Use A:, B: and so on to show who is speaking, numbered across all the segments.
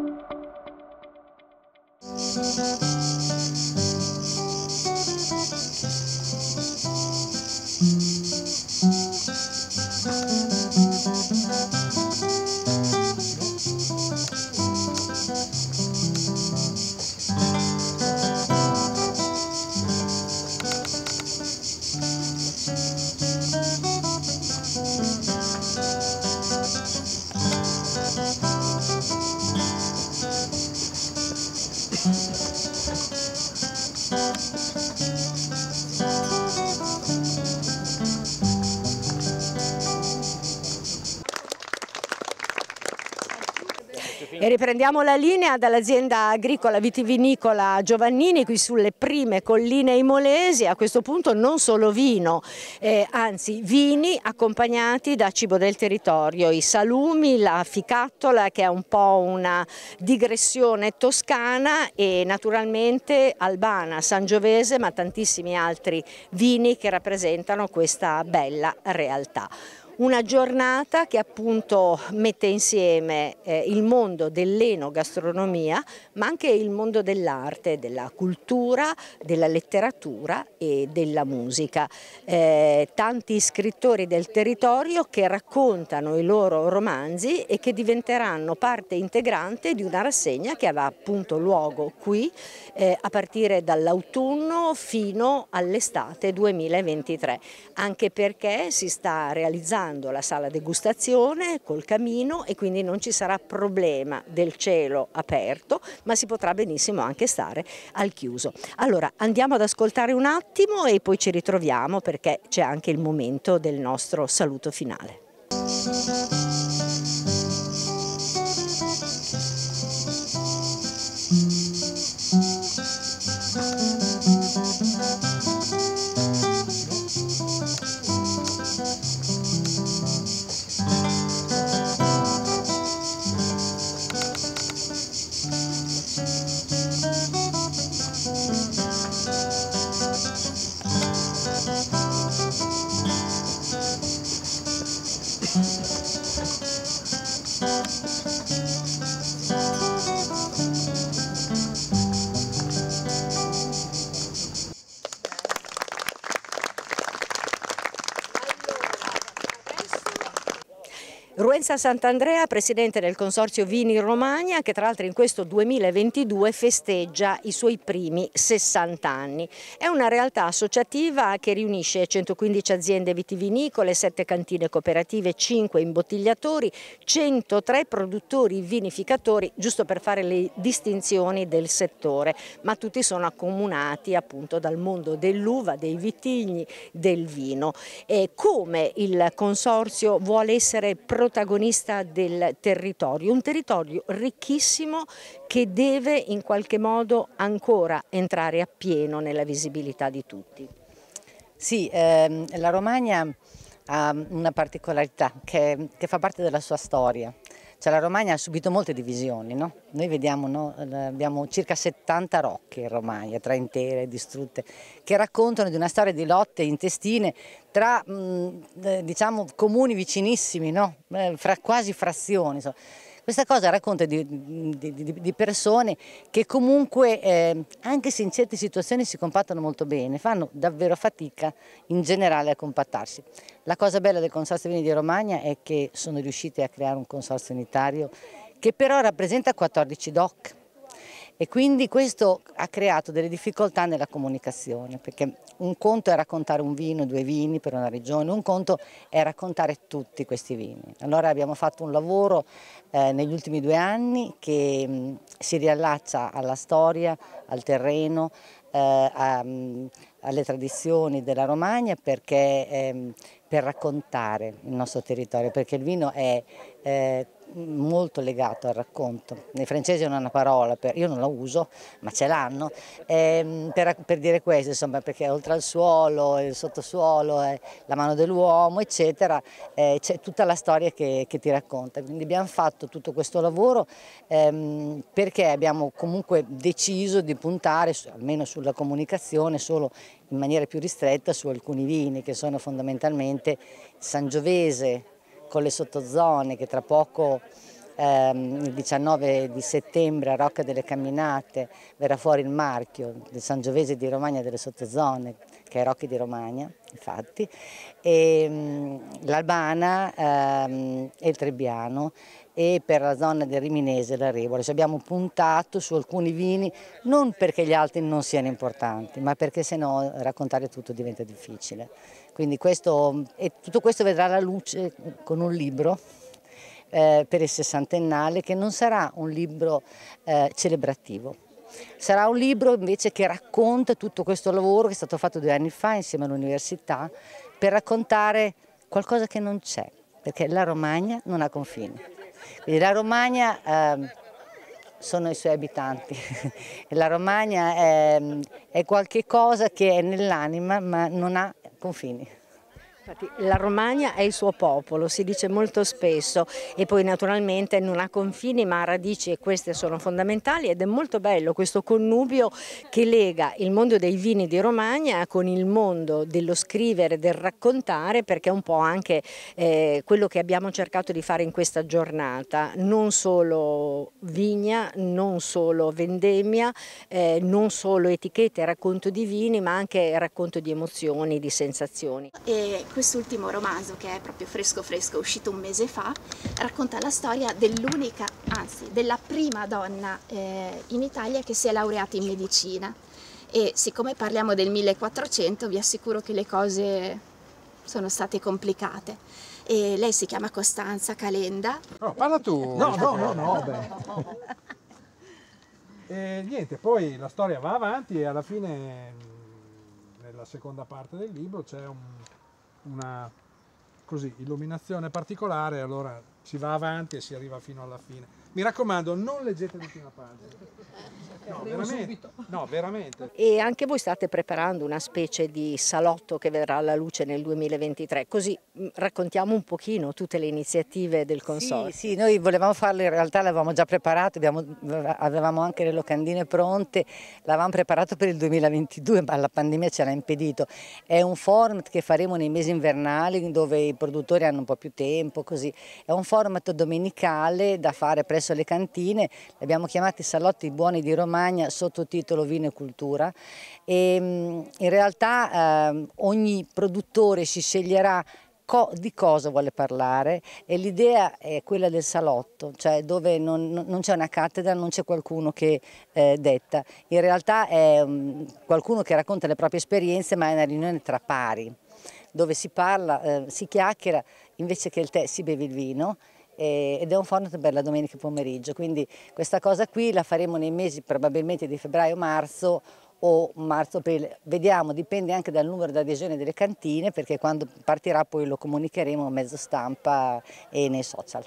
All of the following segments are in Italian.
A: Thank you.
B: E riprendiamo la linea dall'azienda agricola vitivinicola Giovannini qui sulle prime colline imolesi, a questo punto non solo vino, eh, anzi vini accompagnati da cibo del territorio, i salumi, la ficattola che è un po' una digressione toscana e naturalmente albana, sangiovese ma tantissimi altri vini che rappresentano questa bella realtà una giornata che appunto mette insieme eh, il mondo dell'enogastronomia ma anche il mondo dell'arte, della cultura, della letteratura e della musica. Eh, tanti scrittori del territorio che raccontano i loro romanzi e che diventeranno parte integrante di una rassegna che avrà appunto luogo qui eh, a partire dall'autunno fino all'estate 2023, anche perché si sta realizzando realizzando la sala degustazione col camino e quindi non ci sarà problema del cielo aperto, ma si potrà benissimo anche stare al chiuso. Allora andiamo ad ascoltare un attimo e poi ci ritroviamo perché c'è anche il momento del nostro saluto finale. Lorenza Sant'Andrea, presidente del consorzio Vini Romagna, che tra l'altro in questo 2022 festeggia i suoi primi 60 anni. È una realtà associativa che riunisce 115 aziende vitivinicole, 7 cantine cooperative, 5 imbottigliatori, 103 produttori vinificatori, giusto per fare le distinzioni del settore, ma tutti sono accomunati appunto dal mondo dell'uva, dei vitigni, del vino. E come il consorzio vuole essere protagonista protagonista del territorio, un territorio ricchissimo che deve in qualche modo ancora entrare appieno
C: nella visibilità di tutti. Sì, ehm, la Romagna ha una particolarità che, che fa parte della sua storia, cioè, la Romagna ha subito molte divisioni, no? Noi vediamo, no? abbiamo circa 70 rocche in Romagna, tra intere, distrutte, che raccontano di una storia di lotte intestine tra, mh, eh, diciamo, comuni vicinissimi, no? Eh, fra quasi frazioni. Insomma. Questa cosa racconta di, di, di persone che comunque, eh, anche se in certe situazioni si compattano molto bene, fanno davvero fatica in generale a compattarsi. La cosa bella del Consorzio Vini di Romagna è che sono riuscite a creare un consorzio unitario che però rappresenta 14 DOC e quindi questo ha creato delle difficoltà nella comunicazione, perché un conto è raccontare un vino, due vini per una regione, un conto è raccontare tutti questi vini. Allora abbiamo fatto un lavoro eh, negli ultimi due anni che mh, mm, si riallaccia alla storia, al terreno, eh, a, mh, mm, alle tradizioni della Romagna perché, ehm, per raccontare il nostro territorio, perché il vino è... Eh, molto legato al racconto. Nei francesi non hanno una parola, per, io non la uso, ma ce l'hanno, ehm, per, per, dire questo, insomma, perché oltre al suolo, il sottosuolo, eh, la mano dell'uomo, eccetera, eh, c'è tutta la storia che, che, ti racconta. Quindi abbiamo fatto tutto questo lavoro ehm, perché abbiamo comunque deciso di puntare, almeno sulla comunicazione, solo in maniera più ristretta su alcuni vini che sono fondamentalmente sangiovese, con le sottozone che tra poco ehm, il 19 di settembre a Rocca delle Camminate verrà fuori il marchio del Sangiovese di Romagna delle sottozone che è Rocchi di Romagna infatti e mm, l'Albana ehm, e il Trebbiano e per la zona del Riminese la Rebola cioè abbiamo puntato su alcuni vini non perché gli altri non siano importanti ma perché sennò raccontare tutto diventa difficile quindi questo, e tutto questo vedrà la luce con un libro eh, per il sessantennale che non sarà un libro eh, celebrativo. Sarà un libro invece che racconta tutto questo lavoro che è stato fatto due anni fa insieme all'università per raccontare qualcosa che non c'è, perché la Romagna non ha confini. Quindi la Romagna eh, sono i suoi abitanti, la Romagna è, è qualche cosa che è nell'anima ma non ha confini.
B: Infatti, la Romagna è il suo popolo, si dice molto spesso e poi naturalmente non ha confini ma ha radici e queste sono fondamentali ed è molto bello questo connubio che lega il mondo dei vini di Romagna con il mondo dello scrivere, del raccontare perché è un po' anche eh, quello che abbiamo cercato di fare in questa giornata, non solo vigna, non solo vendemmia, eh, non solo etichette, racconto di vini ma anche racconto di emozioni, di sensazioni. E quest'ultimo romanzo, che è proprio fresco fresco, uscito un mese fa, racconta la storia dell'unica, anzi della prima donna eh, in Italia che si è laureata in medicina. E siccome parliamo del 1400 vi assicuro che le cose sono state complicate. E lei si chiama Costanza Calenda.
A: No, parla tu! No, no, no, no.
B: e niente, poi la storia va avanti e alla fine, mm, nella seconda parte del libro, c'è un, una così, illuminazione particolare, allora si va avanti e si arriva fino alla fine. Mi raccomando, non leggete l'ultima pagina. No veramente, no, veramente. E anche voi state preparando una specie di salotto che verrà alla luce nel 2023, così mm, raccontiamo
C: un pochino tutte le iniziative del Consorzio. Sì, sì noi volevamo farlo, in realtà l'avevamo già preparato, abbiamo, avevamo anche le locandine pronte, l'avevamo preparato per il 2022, ma la pandemia ce l'ha impedito. È un format che faremo nei mesi invernali dove i produttori hanno un po' più tempo, così. È un format domenicale da fare presso presso le cantine, li abbiamo chiamati Salotti Buoni di Romagna, sottotitolo Vino e Cultura. E, mm, in realtà eh, ogni produttore si sceglierà di cosa vuole parlare e l'idea è quella del salotto, cioè dove non, non c'è una cattedra, non c'è qualcuno che eh, detta. In realtà è um, qualcuno che racconta le proprie esperienze ma è una riunione tra pari, dove si parla, eh, si chiacchiera invece che il tè si beve il vino ed è un format per la domenica pomeriggio, quindi questa cosa qui la faremo nei mesi probabilmente di febbraio-marzo o marzo-aprile, vediamo, dipende anche dal numero di adesione delle cantine perché quando partirà poi lo comunicheremo a mezzo stampa e nei social.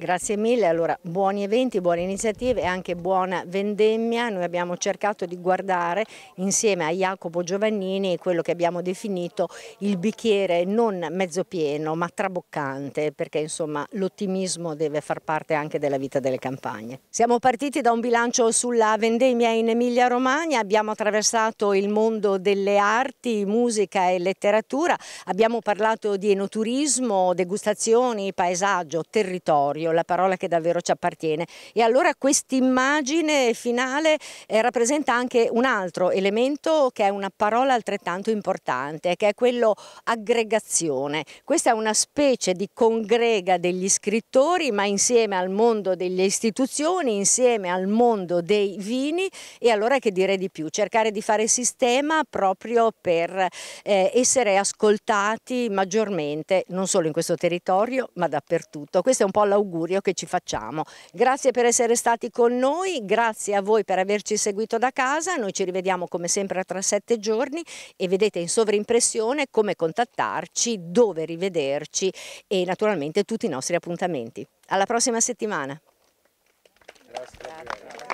C: Grazie mille, allora buoni eventi, buone
B: iniziative e anche buona vendemmia. Noi abbiamo cercato di guardare insieme a Jacopo Giovannini quello che abbiamo definito il bicchiere non mezzo pieno ma traboccante perché insomma l'ottimismo deve far parte anche della vita delle campagne. Siamo partiti da un bilancio sulla vendemmia in Emilia Romagna, abbiamo attraversato il mondo delle arti, musica e letteratura, abbiamo parlato di enoturismo, degustazioni, paesaggio, territorio la parola che davvero ci appartiene. E allora quest'immagine finale eh, rappresenta anche un altro elemento che è una parola altrettanto importante, che è quello aggregazione. Questa è una specie di congrega degli scrittori, ma insieme al mondo delle istituzioni, insieme al mondo dei vini e allora che dire di più, cercare di fare sistema proprio per eh, essere ascoltati maggiormente, non solo in questo territorio, ma dappertutto. Questo è un po' l'augurio augurio che ci facciamo. Grazie per essere stati con noi, grazie a voi per averci seguito da casa, noi ci rivediamo come sempre tra sette giorni e vedete in sovrimpressione come contattarci, dove rivederci e naturalmente tutti i nostri appuntamenti. Alla prossima settimana. Grazie.